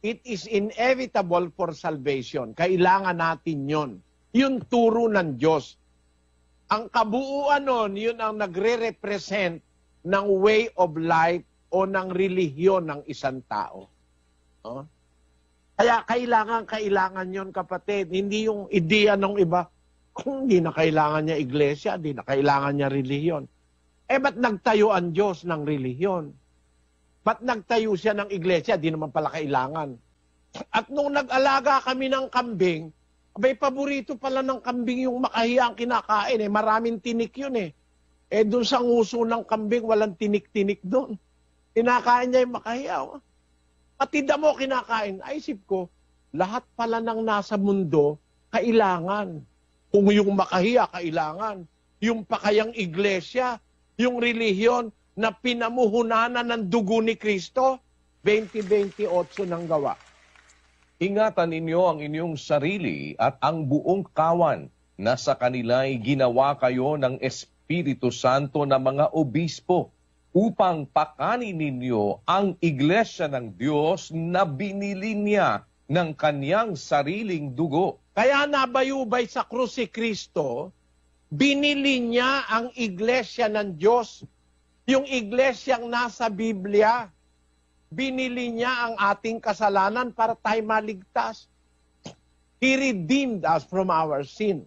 It is inevitable for salvation. Kailangan natin yon. Yung turo ng Diyos. Ang kabuuan nun, yun ang nagre-represent ng way of life o ng relihiyon ng isang tao. No? Kaya kailangan, kailangan yon kapatid. Hindi yung ideya ng iba, kung hindi na kailangan niya iglesia, hindi na kailangan niya relihiyon. Eh ba't nagtayo ang Diyos ng relihiyon? Ba't nagtayo siya ng iglesia? Di naman pala kailangan. At nung nag-alaga kami ng kambing, abay paborito pala ng kambing yung makahiya ang kinakain. Eh. Maraming tinik yun eh. Eh doon sa nguso ng kambing, walang tinik-tinik doon. Kinakain niya yung makahiya. Oh. Pati damo kinakain. Ay, isip ko, lahat pala ng nasa mundo, kailangan. Kung yung makahiya, kailangan. Yung pakayang iglesia, yung relihiyon, na pinamuhunanan ng dugo ni Kristo? 2028 ng gawa. Ingatan ninyo ang inyong sarili at ang buong kawan na sa kanila'y ginawa kayo ng Espiritu Santo na mga obispo upang pakanin ninyo ang iglesia ng Diyos na binili niya ng kanyang sariling dugo. Kaya nabayubay sa krus si Kristo, binili niya ang iglesia ng Diyos yung iglesyang nasa Biblia, binili niya ang ating kasalanan para tayo maligtas. He redeemed us from our sin.